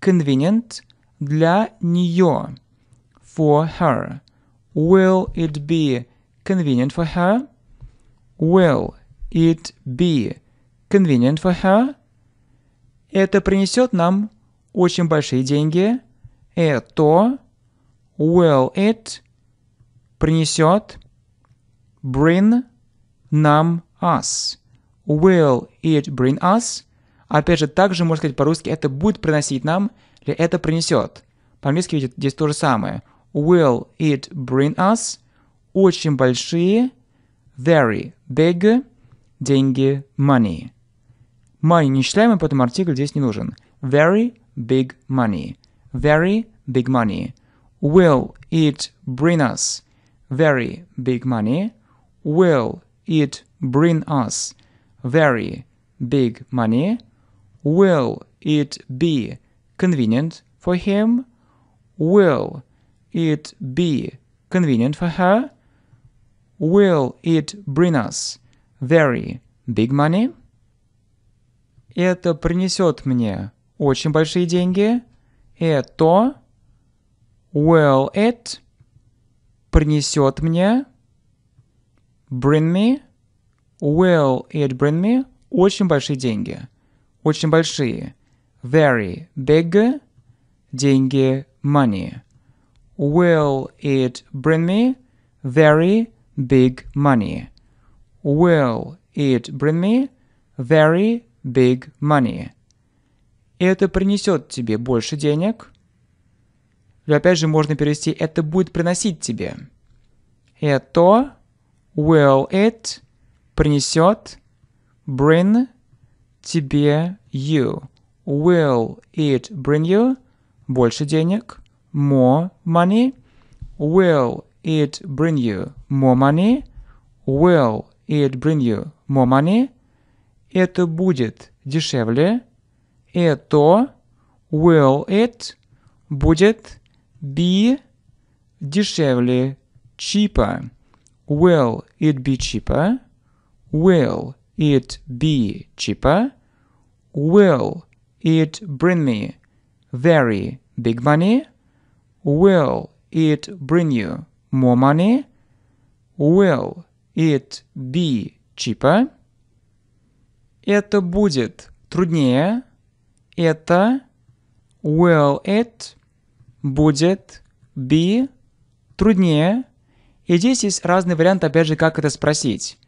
convenient для нее. For her. Will it be convenient for her? Will it be convenient for her? Это принесет нам очень большие деньги. Это Will it принесет bring нам us. Will it bring us? Опять же, также можно сказать по-русски это будет приносить нам, или это принесет. По-английски видите, здесь то же самое. Will it bring us? Очень большие, very big, деньги, money. Money не считаем, поэтому артикль здесь не нужен. Very big money. Very big money. Will it bring us very big money? Will it bring us very big money? Will it be convenient for him? Will it be convenient for her? Will it bring us very big money? Это принесет мне очень большие деньги. Это Will it принесет мне? Bring me. Will it bring me? Очень большие деньги. Очень большие. Very big. Деньги money. Will it bring me very big money? Will it bring me very big money? Это принесет тебе больше денег. Или опять же можно перевести «это будет приносить тебе». Это will it принесет bring тебе you. Will it bring you больше денег? More money? Will it bring you more money? Will it bring you more money? Это будет дешевле. Это will it будет be дешевле, cheaper. Will it be cheaper? Will it be cheaper? Will it bring me very big money? Will it bring you more money? Will it be cheaper? Это будет труднее. Это will it будет be труднее. И здесь есть разный вариант опять же, как это спросить.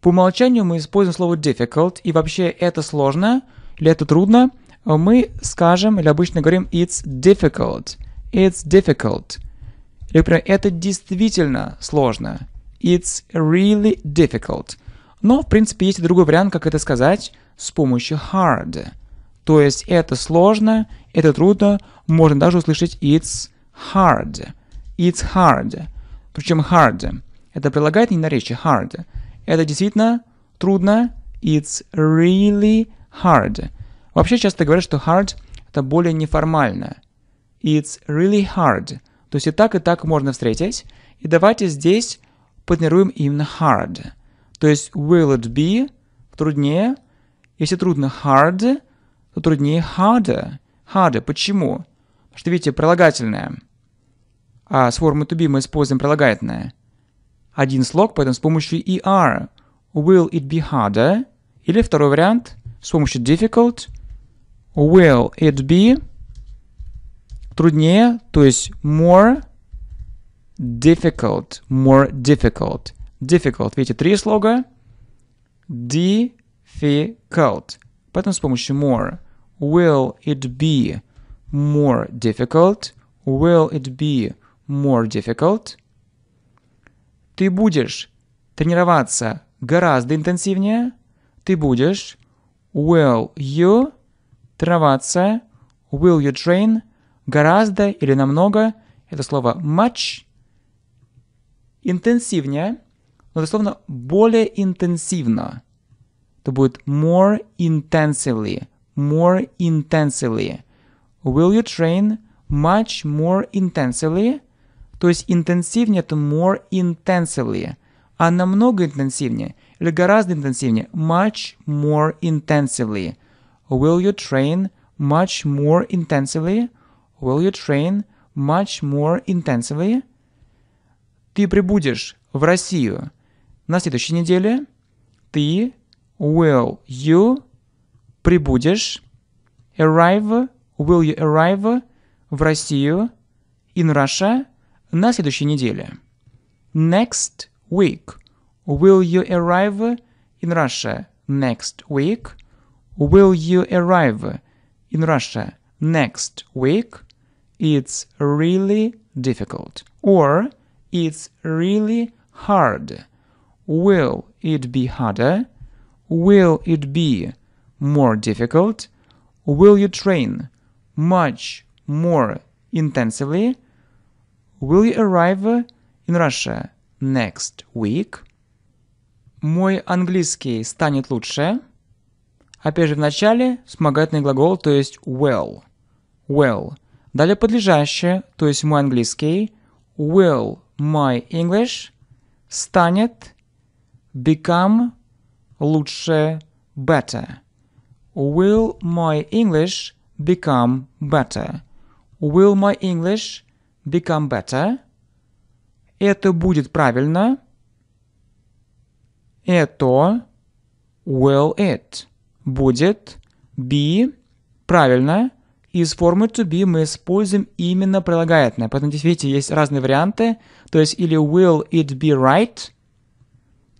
По умолчанию мы используем слово difficult, и вообще это сложно или это трудно. Мы скажем или обычно говорим it's difficult. It's difficult. Или, например, это действительно сложно. It's really difficult. Но, в принципе, есть и другой вариант, как это сказать, с помощью hard. То есть это сложно, это трудно, можно даже услышать it's hard. It's hard. Причем hard. Это прилагательное наречие hard. Это действительно трудно. It's really hard. Вообще часто говорят, что hard это более неформально. It's really hard. То есть и так, и так можно встретить. И давайте здесь потренируем именно hard. То есть will it be труднее. Если трудно hard, то труднее harder. Harder. Почему? что, видите, прилагательное. А с формы to be мы используем прилагательное. Один слог, поэтому с помощью er. Will it be harder? Или второй вариант с помощью difficult. Will it be труднее, то есть more difficult, more difficult. Difficult, видите, три слога. Difficult. Поэтому с помощью more. Will it be more difficult? Will it be more difficult? Ты будешь тренироваться гораздо интенсивнее. Ты будешь will you тренироваться will you train гораздо или намного это слово much интенсивнее, но дословно более интенсивно. Это будет more intensively, more intensively – Will you train much more intensively? То есть интенсивнее это more intensively. А намного интенсивнее или гораздо интенсивнее much more intensively. Will you train much more intensively? Will you train much more intensively? Ты прибудешь в Россию на следующей неделе. Ты will you прибудешь arrive will you arrive в Россию in Russia на следующей неделе? Next week. Will you arrive in Russia next week? Will you arrive in Russia next week? It's really difficult. Or it's really hard. Will it be harder? Will it be more difficult? Will you train much more intensively will you arrive in Russia next week? Мой английский станет лучше. Опять же в начале вспомогательный глагол, то есть will. Will. Далее подлежащее, то есть мой английский. Will my English станет become лучше better. Will my English become better? Will my English become better? Это будет правильно. Это will it будет be правильно. Из формы to be мы используем именно прилагательное. Поэтому здесь, видите, есть разные варианты. То есть или will it be right,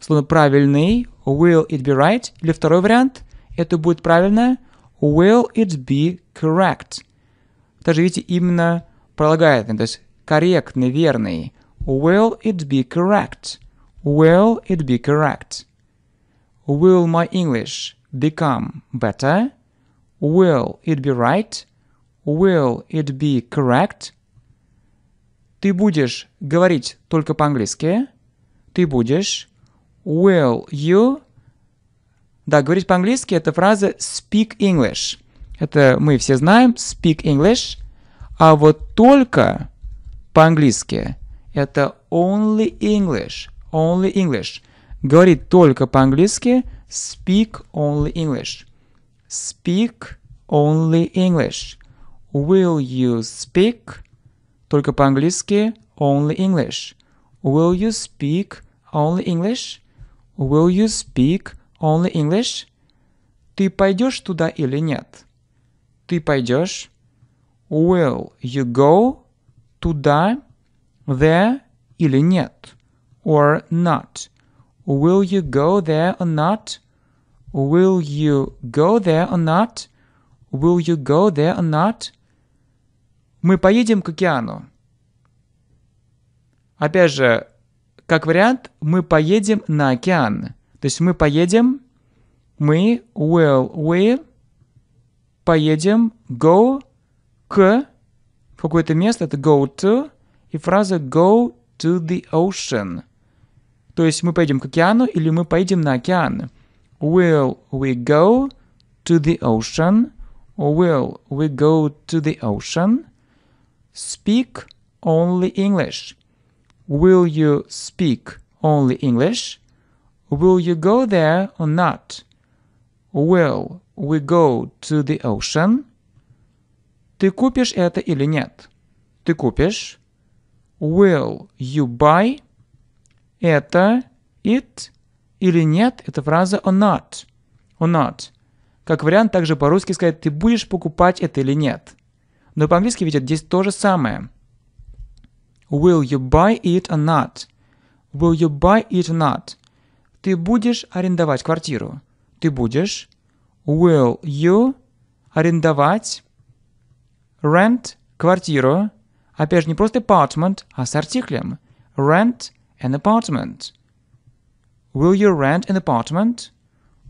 словно правильный, will it be right. Или второй вариант, это будет правильно, will it be correct. Даже видите, именно прилагательное, то есть корректный, верный. Will it be correct? Will it be correct? Will my English become better? Will it be right? Will it be correct? Ты будешь говорить только по-английски. Ты будешь. Will you? Да, говорить по-английски это фраза speak English. Это мы все знаем, speak English. А вот только по-английски это only English, only English. Говорит только по-английски speak only English. Speak only English. Will you speak? Только по-английски only English. Will you speak only English? Will you speak only English? Ты пойдешь туда или нет? ты пойдешь? Will you go туда, there или нет? Or not? Will you go there or not? Will you go there or not? Will you go there or not? Мы поедем к океану. Опять же, как вариант, мы поедем на океан. То есть мы поедем, мы will, we поедем go к в какое-то место, это go to, и фраза go to the ocean. То есть мы поедем к океану или мы поедем на океан. Will we go to the ocean? Will we go to the ocean? Speak only English. Will you speak only English? Will you go there or not? Will we go to the ocean? Ты купишь это или нет? Ты купишь? Will you buy? Это it или нет? Это фраза or not. Or not. Как вариант, также по-русски сказать, ты будешь покупать это или нет. Но по-английски видят здесь то же самое. Will you buy it or not? Will you buy it or not? Ты будешь арендовать квартиру. Ты будешь will you арендовать rent квартиру. Опять же, не просто apartment, а с артиклем. Rent an apartment. Will you rent an apartment?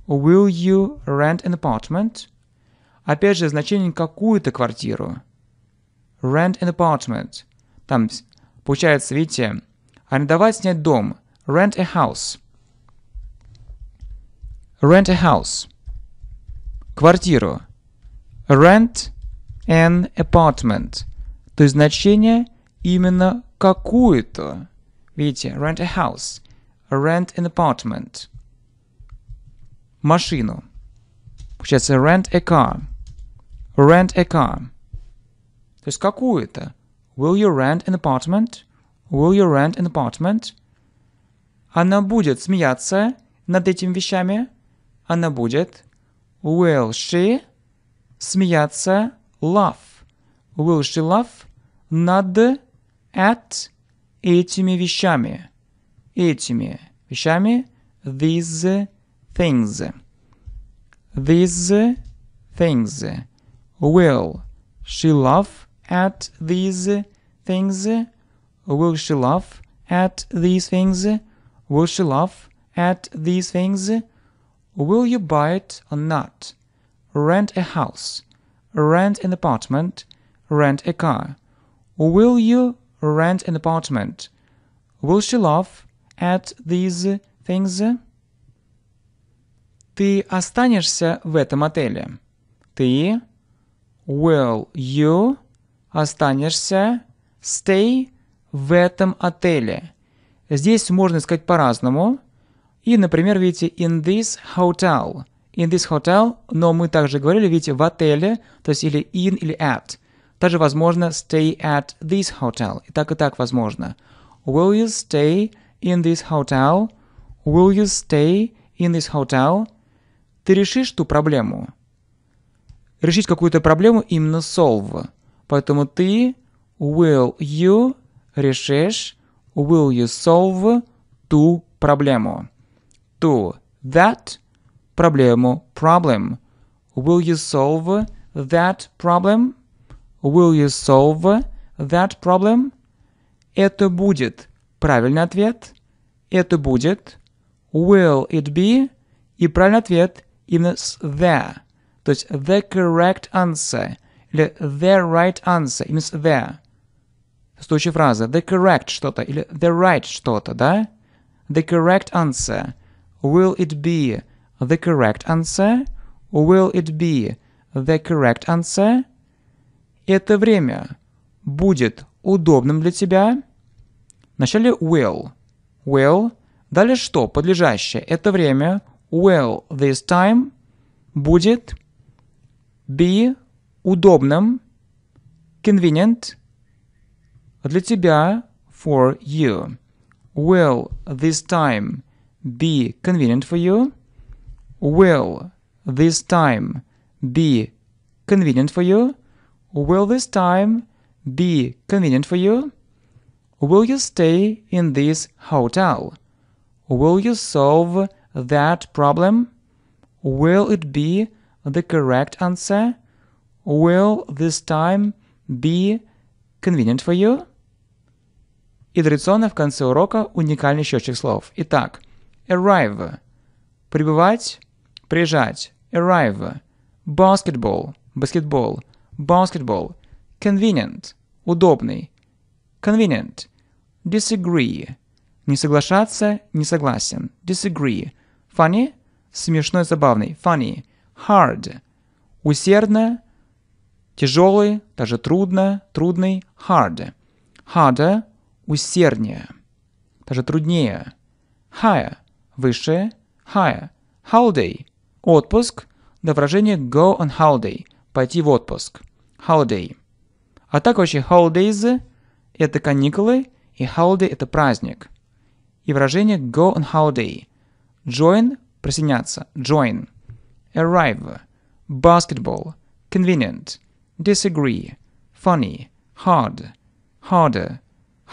Will you rent an apartment? Опять же, значение какую-то квартиру. Rent an apartment. Там получается, видите, арендовать, снять дом. Rent a house. Rent a house квартиру. Rent an apartment. То есть значение именно какую-то. Видите, rent a house, rent an apartment. Машину. Получается rent a car, rent a car. То есть какую-то. Will you rent an apartment? Will you rent an apartment? Она будет смеяться над этими вещами. Она будет Will she? Смеяться. Laugh. Will she laugh? Над. At. Этими вещами. Этими вещами. These things. These things. Will she laugh at these things? Will she laugh at these things? Will she laugh at these things? Will you buy it or not? Rent a house? Rent an apartment? Rent a car? Will you rent an apartment? Will she laugh at these things? Ты останешься в этом отеле. Ты will you останешься stay в этом отеле. Здесь можно сказать по-разному. И, например, видите, in this hotel. In this hotel, но мы также говорили, видите, в отеле, то есть или in, или at. Также возможно stay at this hotel. И так, и так возможно. Will you stay in this hotel? Will you stay in this hotel? Ты решишь ту проблему? Решить какую-то проблему именно solve. Поэтому ты will you решишь will you solve ту проблему to that проблему problem. Will you solve that problem? Will you solve that problem? Это будет правильный ответ. Это будет will it be? И правильный ответ именно с there. То есть the correct answer или the right answer именно с there. В фраза the correct что-то или the right что-то, да? The correct answer – Will it be the correct answer? Will it be the correct answer? Это время будет удобным для тебя? Вначале will. Will. Далее что? Подлежащее. Это время will this time будет be удобным convenient для тебя for you. Will this time be convenient for you? Will this time be convenient for you? Will this time be convenient for you? Will you stay in this hotel? Will you solve that problem? Will it be the correct answer? Will this time be convenient for you? И традиционно в конце урока уникальный счетчик слов. Итак, arrive. Прибывать, приезжать, arrive. Basketball, баскетбол, basketball. Convenient, удобный. Convenient. Disagree. Не соглашаться, не согласен. Disagree. Funny, смешной, забавный. Funny. Hard. Усердно, тяжелый, даже трудно, трудный. Hard. Harder, усерднее, даже труднее. Higher, выше, higher, holiday, отпуск, до выражения go on holiday, пойти в отпуск, holiday. А так вообще holidays – это каникулы, и holiday – это праздник. И выражение go on holiday. Join – присоединяться, join. Arrive – basketball, convenient, disagree, funny, hard, harder,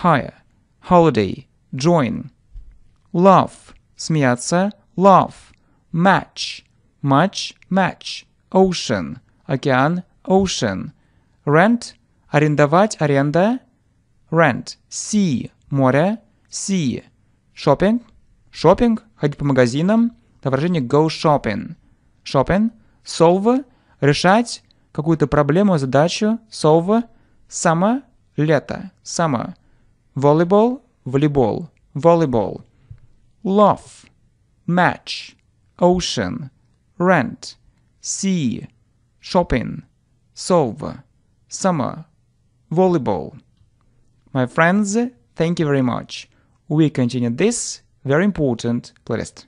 higher, holiday, join. Love смеяться, love, match, much, match, ocean, океан, ocean, rent, арендовать, аренда, rent, sea, море, sea, shopping, shopping, ходить по магазинам, это выражение go shopping, shopping, solve, решать какую-то проблему, задачу, solve, сама, лето, сама, volleyball, волейбол, volleyball. volleyball. love, match, ocean, rent, sea, shopping, solve, summer, volleyball. My friends, thank you very much. We continue this very important playlist.